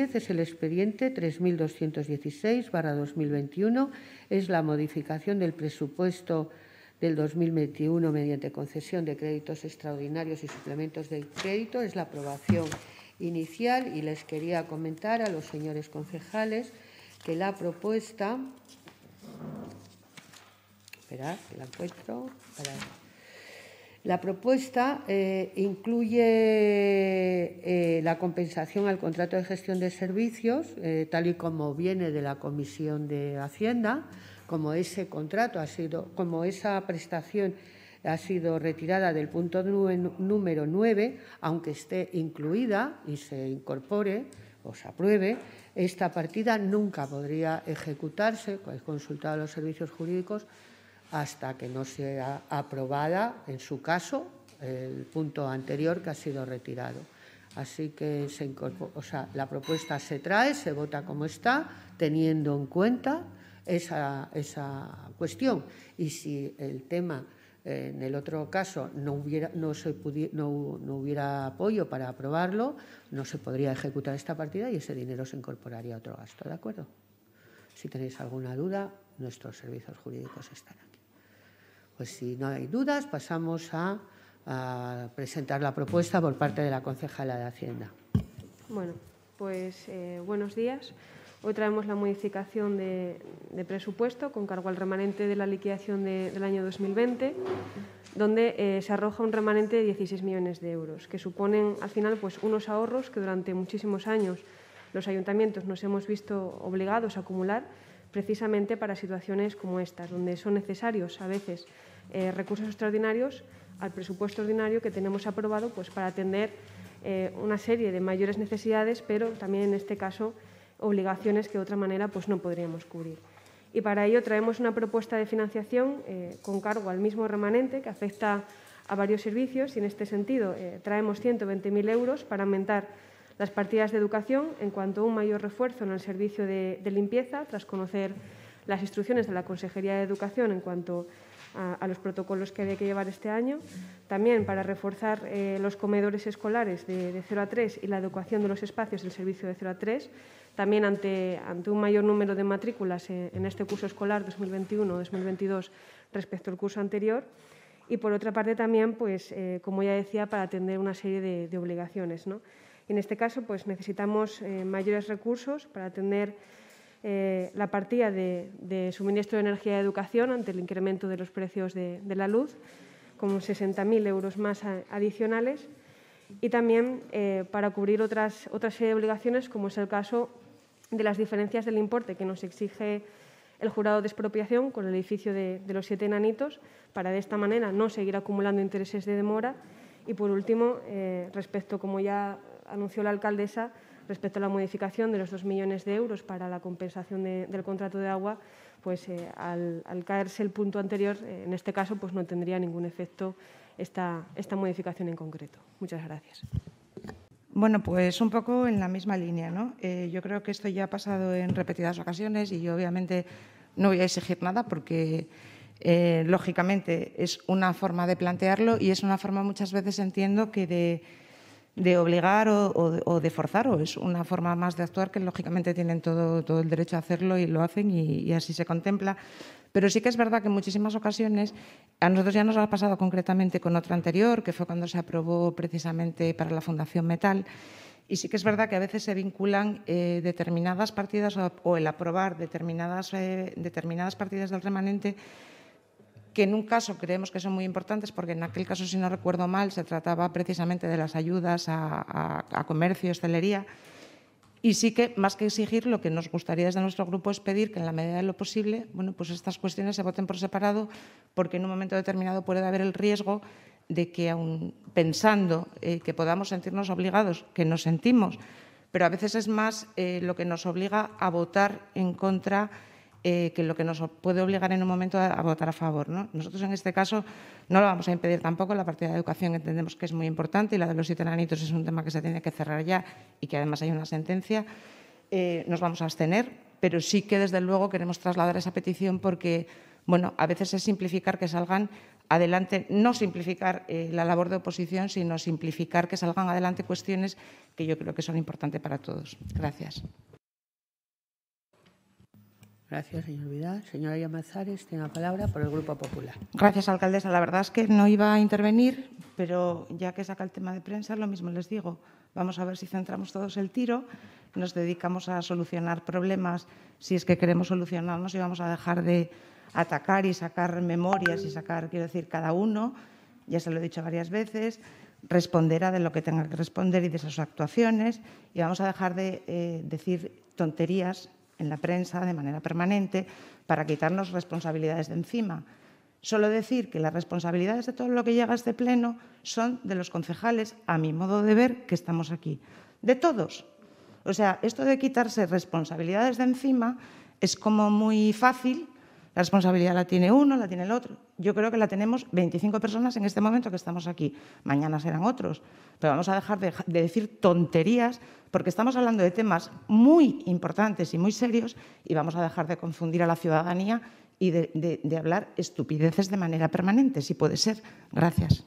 es el expediente 3216-2021, es la modificación del presupuesto del 2021 mediante concesión de créditos extraordinarios y suplementos de crédito, es la aprobación inicial y les quería comentar a los señores concejales que la propuesta, esperad que la encuentro, para la propuesta eh, incluye eh, la compensación al contrato de gestión de servicios, eh, tal y como viene de la Comisión de Hacienda, como ese contrato ha sido, como esa prestación ha sido retirada del punto número 9, aunque esté incluida y se incorpore o se apruebe, esta partida nunca podría ejecutarse, he consultado a los servicios jurídicos, hasta que no sea aprobada, en su caso, el punto anterior que ha sido retirado. Así que la propuesta se trae, se vota como está, teniendo en cuenta esa, cuestión. Y si el tema, en el otro caso, no hubiera, no hubiera apoyo para aprobarlo, no se podría ejecutar esta partida y ese dinero se incorporaría a otro gasto. ¿De acuerdo? Si tenéis alguna duda, nuestros servicios jurídicos están aquí. Pues si no hay dudas, pasamos a, presentar la propuesta por parte de la concejala de Hacienda. Bueno, pues eh, buenos días. Hoy traemos la modificación de, presupuesto con cargo al remanente de la liquidación del año 2020, donde eh, se arroja un remanente de 16 millones de euros, que suponen al final pues, unos ahorros que durante muchísimos años los ayuntamientos nos hemos visto obligados a acumular precisamente para situaciones como estas, donde son necesarios a veces eh, recursos extraordinarios al presupuesto ordinario que tenemos aprobado pues, para atender eh, una serie de mayores necesidades, pero también en este caso obligaciones que de otra manera pues, no podríamos cubrir. Y para ello traemos una propuesta de financiación eh, con cargo al mismo remanente que afecta a varios servicios y en este sentido traemos 120.000 euros para aumentar las partidas de educación en cuanto a un mayor refuerzo en el servicio de, limpieza, tras conocer las instrucciones de la Consejería de Educación en cuanto a, los protocolos que había que llevar este año. También para reforzar eh, los comedores escolares de, 0 a 3 y la educación de los espacios del servicio de 0 a 3. También ante, un mayor número de matrículas en, este curso escolar 2021-2022 respecto al curso anterior. Y por otra parte también, pues, eh, como ya decía, para atender una serie de, de obligaciones. ¿no? en este caso pues, necesitamos eh, mayores recursos para atender eh, la partida de, suministro de energía y educación ante el incremento de los precios de, la luz, como 60.000 euros más adicionales, y también eh, para cubrir otras, otra de obligaciones, como es el caso de las diferencias del importe que nos exige el jurado de expropiación con el edificio de, los siete enanitos para de esta manera no seguir acumulando intereses de demora. Y por último, respecto, como ya anunció la alcaldesa respecto a la modificación de los dos millones de euros para la compensación del contrato de agua, pues eh, al, caerse el punto anterior, eh, en este caso, pues no tendría ningún efecto esta, esta modificación en concreto. Muchas gracias. Bueno, pues un poco en la misma línea, ¿no? Eh, yo creo que esto ya ha pasado en repetidas ocasiones y yo obviamente no voy a exigir nada porque lógicamente es una forma de plantearlo y es una forma muchas veces entiendo que de de obligar o, de forzar, o es una forma más de actuar que lógicamente tienen todo, todo el derecho a hacerlo y lo hacen y, así se contempla. Pero sí que es verdad que en muchísimas ocasiones, a nosotros ya nos ha pasado concretamente con otra anterior, que fue cuando se aprobó precisamente para la Fundación Metal, y sí que es verdad que a veces se vinculan eh, determinadas partidas o, el aprobar determinadas, eh, determinadas partidas del remanente que en un caso creemos que son muy importantes porque en aquel caso, si no recuerdo mal, se trataba precisamente de las ayudas a, comercio, a comercio, hostelería. Y sí que, más que exigir, lo que nos gustaría desde nuestro grupo es pedir que, en la medida de lo posible, bueno, pues estas cuestiones se voten por separado, porque en un momento determinado puede haber el riesgo de que, aun pensando eh, que podamos sentirnos obligados, que nos sentimos, pero a veces es más eh, lo que nos obliga a votar en contra eh, que lo que nos puede obligar en un momento a, votar a favor. Nosotros en este caso no lo vamos a impedir tampoco, la partida de educación entendemos que es muy importante y la de los anitos es un tema que se tiene que cerrar ya y que además hay una sentencia. Eh, nos vamos a abstener, pero sí que desde luego queremos trasladar esa petición porque, bueno, a veces es simplificar que salgan adelante, no simplificar eh, la labor de oposición, sino simplificar que salgan adelante cuestiones que yo creo que son importantes para todos. Gracias. Gracias, señor Vidal. Señora Llamazares, tiene la palabra por el Grupo Popular. Gracias, alcaldesa. La verdad es que no iba a intervenir, pero ya que saca el tema de prensa, lo mismo les digo. Vamos a ver si centramos todos el tiro, nos dedicamos a solucionar problemas si es que queremos solucionarnos y vamos a dejar de atacar y sacar memorias y sacar, quiero decir, cada uno, ya se lo he dicho varias veces, responderá de lo que tenga que responder y de sus actuaciones y vamos a dejar de eh, decir tonterías en la prensa de manera permanente para quitarnos responsabilidades de encima. Solo decir que las responsabilidades de todo lo que llega a este pleno son de los concejales, a mi modo de ver, que estamos aquí. De todos. O sea, esto de quitarse responsabilidades de encima es como muy fácil la responsabilidad la tiene uno, la tiene el otro. Yo creo que la tenemos 25 personas en este momento que estamos aquí. Mañana serán otros. Pero vamos a dejar de, decir tonterías porque estamos hablando de temas muy importantes y muy serios y vamos a dejar de confundir a la ciudadanía y de, de hablar estupideces de manera permanente, si puede ser. Gracias.